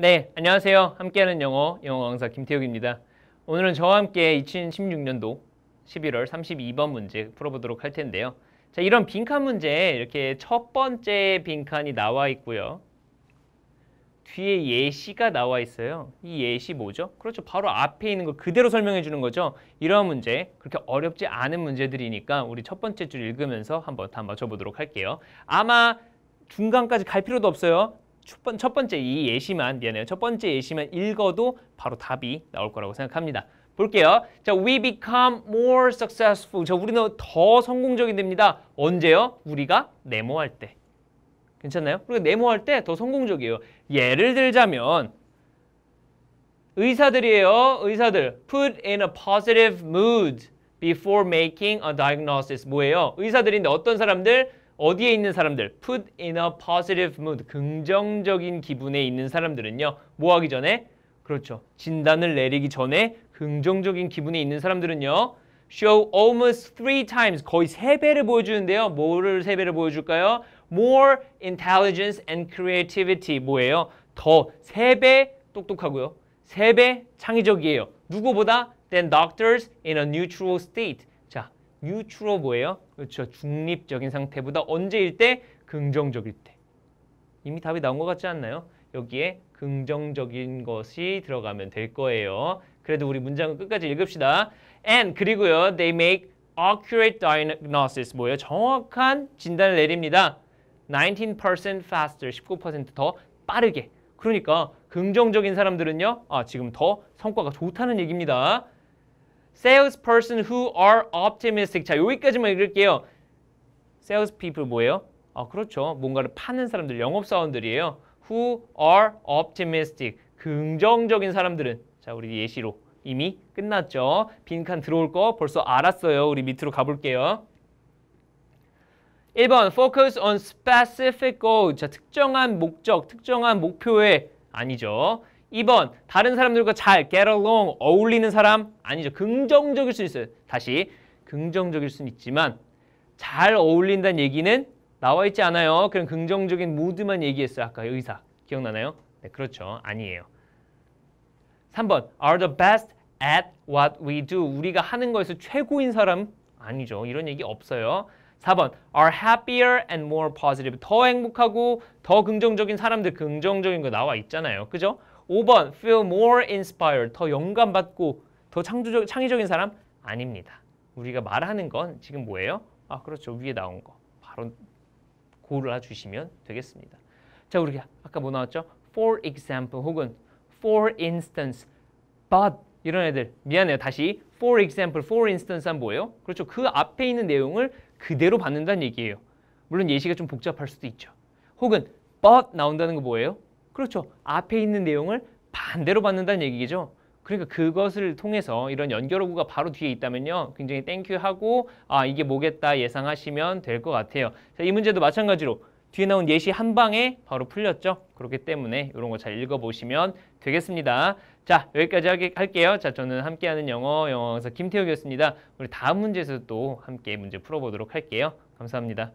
네, 안녕하세요. 함께하는 영어, 영어 강사 김태욱입니다. 오늘은 저와 함께 2016년도 11월 32번 문제 풀어보도록 할 텐데요. 자, 이런 빈칸 문제 이렇게 첫 번째 빈칸이 나와 있고요. 뒤에 예시가 나와 있어요. 이 예시 뭐죠? 그렇죠. 바로 앞에 있는 거 그대로 설명해 주는 거죠. 이러한 문제, 그렇게 어렵지 않은 문제들이니까 우리 첫 번째 줄 읽으면서 한번 다 맞춰보도록 할게요. 아마 중간까지 갈 필요도 없어요. 첫, 번, 째이 예시만 미안해요. 첫 번째 예시만 읽어도 바로 답이 나올 거라고 생각합니다. 볼게요. 자, we become more successful. 자, 우리는 더 성공적이 됩니다. 언제요? 우리가 네모할 때. 괜찮나요? 우리가 네모할 때 더 성공적이에요. 예를 들자면 의사들이에요. 의사들. Put in a positive mood before making a diagnosis. 뭐예요? 의사들인데 어떤 사람들? 어디에 있는 사람들, put in a positive mood, 긍정적인 기분에 있는 사람들은요. 뭐 하기 전에? 그렇죠. 진단을 내리기 전에 긍정적인 기분에 있는 사람들은요. show almost three times, 거의 세 배를 보여주는데요. 뭐를 세 배를 보여줄까요? more intelligence and creativity, 뭐예요? 더 세 배 똑똑하고요. 세 배 창의적이에요. 누구보다 than doctors in a neutral state. 뮤추로 뭐예요? 그렇죠. 중립적인 상태보다 언제일 때? 긍정적일 때. 이미 답이 나온 것 같지 않나요? 여기에 긍정적인 것이 들어가면 될 거예요. 그래도 우리 문장은 끝까지 읽읍시다. And 그리고요. They make accurate diagnosis. 뭐예요? 정확한 진단을 내립니다. 19% faster. 19%더 빠르게. 그러니까 긍정적인 사람들은요. 아, 지금 더 성과가 좋다는 얘기입니다. salesperson who are optimistic. 자, 여기까지만 읽을게요. sales people 뭐예요? 아, 그렇죠. 뭔가를 파는 사람들, 영업사원들이에요. who are optimistic. 긍정적인 사람들은 자, 우리 예시로 이미 끝났죠. 빈칸 들어올 거 벌써 알았어요. 우리 밑으로 가볼게요. 1번 focus on specific goal. 자, 특정한 목적, 특정한 목표에 아니죠. 2번 다른 사람들과 잘 get along 어울리는 사람 아니죠. 긍정적일 수 있어요. 다시 긍정적일 수는 있지만 잘 어울린다는 얘기는 나와 있지 않아요. 그런 긍정적인 무드만 얘기했어요. 아까 의사. 기억나나요? 네, 그렇죠. 아니에요. 3번 are the best at what we do. 우리가 하는 거에서 최고인 사람 아니죠. 이런 얘기 없어요. 4번 are happier and more positive. 더 행복하고 더 긍정적인 사람들 긍정적인 거 나와 있잖아요. 그죠? 5번 feel more inspired 더 영감받고 더 창조적 창의적인 사람 아닙니다. 우리가 말하는 건 지금 뭐예요? 아 그렇죠 위에 나온 거 바로 골라 주시면 되겠습니다. 자우리 아까 뭐 나왔죠? For example 혹은 for instance, but 이런 애들 미안해요 다시 for example, for instance 한 뭐예요? 그렇죠 그 앞에 있는 내용을 그대로 받는다는 얘기예요. 물론 예시가 좀 복잡할 수도 있죠. 혹은 but 나온다는 거 뭐예요? 그렇죠. 앞에 있는 내용을 반대로 받는다는 얘기죠. 그러니까 그것을 통해서 이런 연결어구가 바로 뒤에 있다면요. 굉장히 땡큐하고 아 이게 뭐겠다 예상하시면 될 것 같아요. 자, 이 문제도 마찬가지로 뒤에 나온 예시 한 방에 바로 풀렸죠. 그렇기 때문에 이런 거 잘 읽어보시면 되겠습니다. 자 여기까지 하게, 할게요. 자 저는 함께하는 영어 영어 강사 김태욱이었습니다. 우리 다음 문제에서 또 함께 문제 풀어보도록 할게요. 감사합니다.